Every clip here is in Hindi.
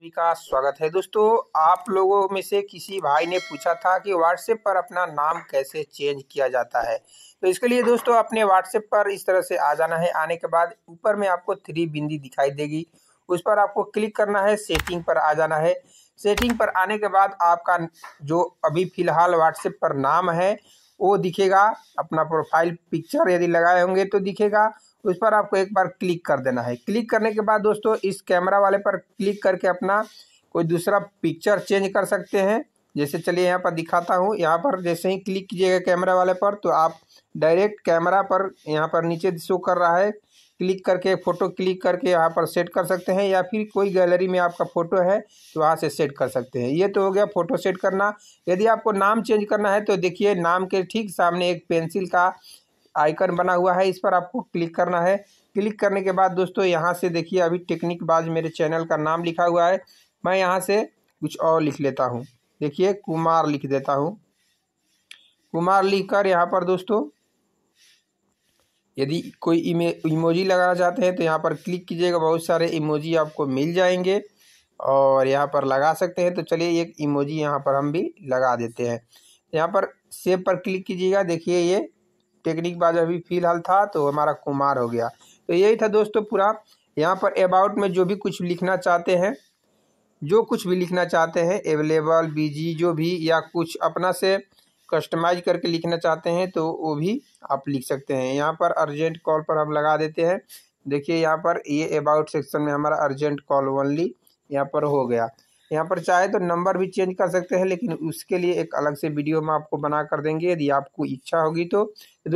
सभी का स्वागत है दोस्तों आप लोगों में से किसी भाई ने पूछा था कि व्हाट्सएप पर अपना नाम कैसे चेंज किया जाता है तो इसके लिए दोस्तों अपने व्हाट्सएप पर इस तरह से आ जाना है आने के बाद ऊपर में आपको थ्री बिंदी दिखाई देगी उस पर आपको क्लिक करना है सेटिंग पर आ जाना है सेटिंग पर आने के बाद आपका जो अभी फिलहाल व्हाट्सएप पर नाम है वो दिखेगा अपना प्रोफाइल पिक्चर यदि लगाए होंगे तो दिखेगा उस पर आपको एक बार क्लिक कर देना है क्लिक करने के बाद दोस्तों इस कैमरा वाले पर क्लिक करके अपना कोई दूसरा पिक्चर चेंज कर सकते हैं जैसे चलिए यहाँ पर दिखाता हूँ यहाँ पर जैसे ही क्लिक कीजिएगा कैमरा वाले पर तो आप डायरेक्ट कैमरा पर यहाँ पर नीचे शो कर रहा है क्लिक करके फ़ोटो क्लिक करके यहाँ पर सेट कर सकते हैं या फिर कोई गैलरी में आपका फ़ोटो है तो वहाँ से सेट कर सकते हैं ये तो हो गया फ़ोटो सेट करना यदि आपको नाम चेंज करना है तो देखिए नाम के ठीक सामने एक पेंसिल का आइकन बना हुआ है इस पर आपको क्लिक करना है क्लिक करने के बाद दोस्तों यहाँ से देखिए अभी टेक्निक बाज मेरे चैनल का नाम लिखा हुआ है मैं यहाँ से कुछ और लिख लेता हूँ देखिए कुमार लिख देता हूँ कुमार लिख कर यहाँ पर दोस्तों यदि कोई इमोजी लगाना चाहते हैं तो यहाँ पर क्लिक कीजिएगा बहुत सारे इमोजी आपको मिल जाएंगे और यहाँ पर लगा सकते हैं तो चलिए एक इमोजी यहाँ पर हम भी लगा देते हैं यहाँ पर सेब पर क्लिक कीजिएगा देखिए ये टेक्निक बाज अभी फ़िलहाल था तो हमारा कुमार हो गया तो यही था दोस्तों पूरा यहाँ पर अबाउट में जो भी कुछ लिखना चाहते हैं जो कुछ भी लिखना चाहते हैं अवेलेबल बिजी जो भी या कुछ अपना से कस्टमाइज करके लिखना चाहते हैं तो वो भी आप लिख सकते हैं यहाँ पर अर्जेंट कॉल पर हम लगा देते हैं देखिए यहाँ पर ये अबाउट सेक्शन में हमारा अर्जेंट कॉल ओनली यहाँ पर हो गया यहाँ पर चाहे तो नंबर भी चेंज कर सकते हैं लेकिन उसके लिए एक अलग से वीडियो हम आपको बना कर देंगे यदि आपको इच्छा होगी तो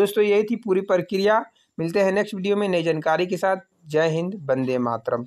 दोस्तों यही थी पूरी प्रक्रिया मिलते हैं नेक्स्ट वीडियो में नई जानकारी के साथ जय हिंद बंदे मातरम